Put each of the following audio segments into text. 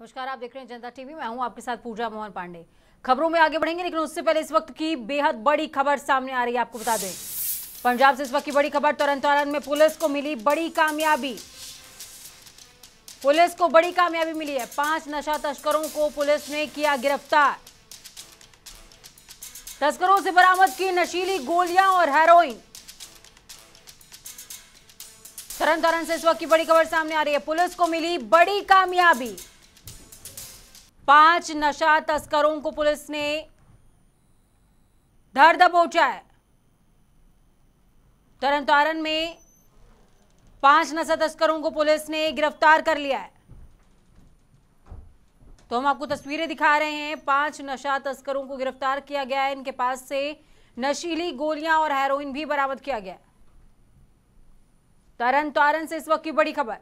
नमस्कार आप देख रहे हैं जनता टीवी मैं हूं आपके साथ पूजा मोहन पांडे खबरों में आगे बढ़ेंगे लेकिन उससे पहले इस वक्त की बेहद बड़ी खबर सामने आ रही है आपको बता दें पंजाब से इस वक्त की बड़ी खबर तरन तारण में पुलिस को मिली बड़ी कामयाबी पुलिस को बड़ी कामयाबी मिली है पांच नशा तस्करों को पुलिस ने किया गिरफ्तार तस्करों से बरामद की नशीली गोलियां और हेरोइन तरन तारण से इस वक्त की बड़ी खबर सामने आ रही है पुलिस को मिली बड़ी कामयाबी पांच नशा तस्करों को पुलिस ने धर दबोचा है तरन तारण में पांच नशा तस्करों को पुलिस ने गिरफ्तार कर लिया है तो हम आपको तस्वीरें दिखा रहे हैं पांच नशा तस्करों को गिरफ्तार किया गया है इनके पास से नशीली गोलियां और हेरोइन भी बरामद किया गया तरन तारण से इस वक्त की बड़ी खबर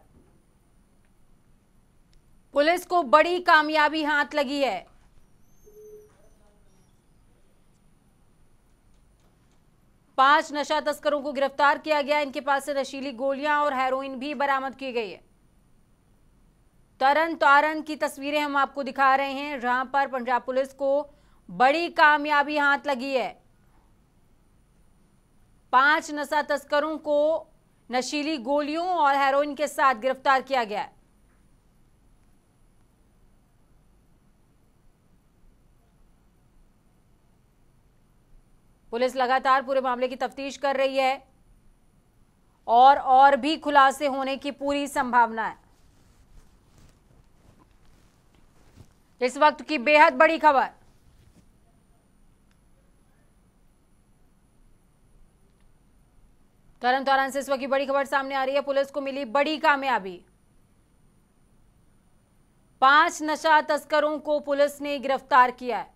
पुलिस को बड़ी कामयाबी हाथ लगी है पांच नशा तस्करों को गिरफ्तार किया गया इनके पास से नशीली गोलियां और हेरोइन भी बरामद की गई है तरन तारन की तस्वीरें हम आपको दिखा रहे हैं जहां पर पंजाब पुलिस को बड़ी कामयाबी हाथ लगी है पांच नशा तस्करों को नशीली गोलियों और हेरोइन के साथ गिरफ्तार किया गया है पुलिस लगातार पूरे मामले की तफ्तीश कर रही है और और भी खुलासे होने की पूरी संभावना है इस वक्त की बेहद बड़ी खबर तरन तारण से इस वक्त की बड़ी खबर सामने आ रही है पुलिस को मिली बड़ी कामयाबी पांच नशा तस्करों को पुलिस ने गिरफ्तार किया है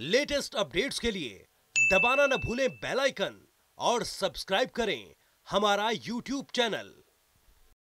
लेटेस्ट अपडेट्स के लिए दबाना न भूलें बेल आइकन और सब्सक्राइब करें हमारा यूट्यूब चैनल